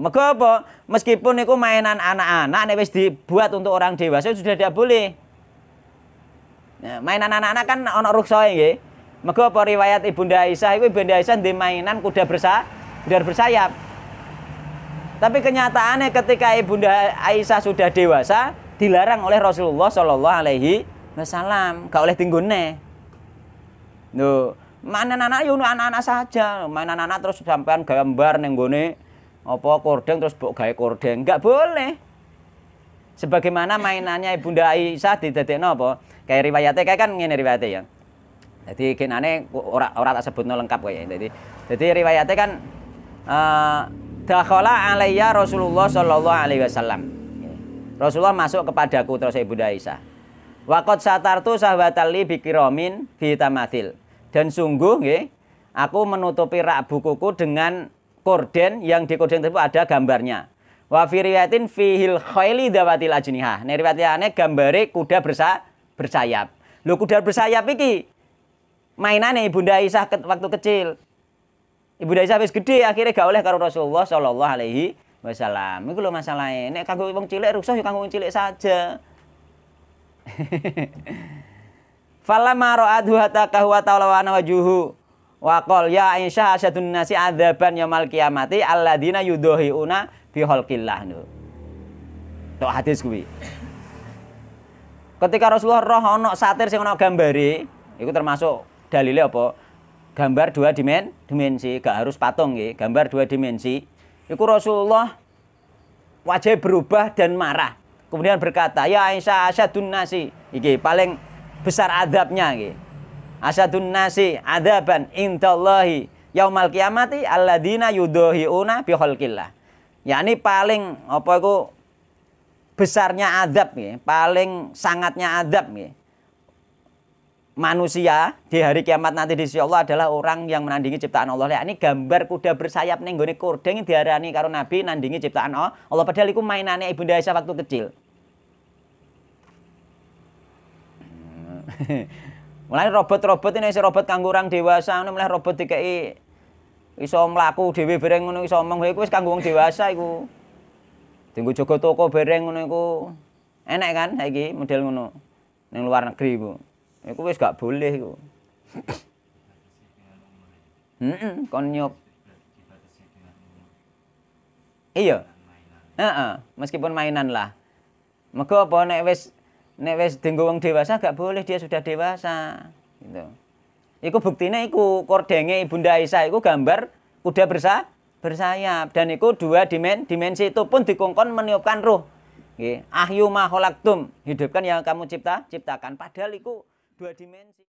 Mergo apa? Meskipun itu mainan anak-anak nih dibuat untuk orang dewasa sudah tidak boleh. Nah, mainan anak-anak kan ana ruksae ya. Mergo apa riwayat Ibunda Aisyah Ibu Ibunda Aisyah di mainan kuda bersa kuda bersayap. Tapi kenyataannya ketika Ibunda Aisyah sudah dewasa dilarang oleh Rasulullah Shallallahu alaihi wasallam, gak oleh tinggune. Nuh mainan anak anak ya yunu anak-anak saja, mainan anak terus sampean gambar ning apa kordeng terus buk gawe kordeng nggak boleh sebagaimana mainannya Ibunda Aisyah di didadekno apa kayak riwayatnya kayak kan ngene riwayatnya ya jadi kenane ora ora tak sebut no lengkap kayak jadi jadi riwayatnya kan uh, dakhala alayya Rasulullah sallallahu alaihi wasallam Rasulullah masuk kepadaku terus Ibunda Aisyah Wakot satartu sahwatali bikiromin bitamadil. Dan sungguh ya aku menutupi rak bukuku dengan korden yang di korden tersebut ada gambarnya. Wa fi riwayatin hil khaili dawatil ajniha. Nek riwayatane gambare kuda bersa bersayap. Lho kuda bersayap iki mainane Ibunda Aisyah waktu kecil. Ibunda Aisyah wis gede akhirnya gak oleh karo Rasulullah sallallahu alaihi wasallam. Iku lho masalahe. Nek kanggo wong cilik rusuh ya kanggo wong cilik saja. Falamma ra'adhu hatta kahwa ta'ala wa wajuhu Waqol ya Aisyah asyadun nasi adzaban yamal kiamati alladzina yudohiuna biholqillah nu. Tok hadis kuwi. Ketika Rasulullah roh ono satir sing ono gambari, itu termasuk dalilnya apa? Gambar dua dimen, dimensi, gak harus patung ya. Gambar dua dimensi. Iku Rasulullah wajah berubah dan marah. Kemudian berkata, ya Aisyah asyadun nasi. Iki paling besar adabnya gitu Asadun nasi adaban intallahi yaumal kiamati alladzina yudohiuna biholkillah khalqillah. Yakni paling apa itu besarnya adab ya, paling sangatnya adab ya. Manusia di hari kiamat nanti di sisi Allah adalah orang yang menandingi ciptaan Allah. Ya, ini gambar kuda bersayap ning gone kurdeng diarani karo Nabi nandingi ciptaan Allah. Allah padahal iku mainane Ibunda Aisyah waktu kecil. Mulai robot-robot ini si robot kanggo orang dewasa, ini mulai robot dikai iso melaku dhewe bareng ngono iso omong kowe wis kanggo wong dewasa iku. tunggu jaga toko bareng ngono Enak kan lagi model ngono yang luar negeri iku. Iku wis gak boleh iku. Heeh, konyok nyok. Iya. Heeh, meskipun mainan lah. Mega apa nek wis nek wis denggo wong dewasa gak boleh dia sudah dewasa gitu. Iku buktinya iku kordenge Ibunda Aisyah iku gambar kuda bersa bersayap dan iku dua dimen, dimensi itu pun dikongkon meniupkan ruh. ahyu maholaktum hidupkan yang kamu cipta, ciptakan. Padahal iku dua dimensi.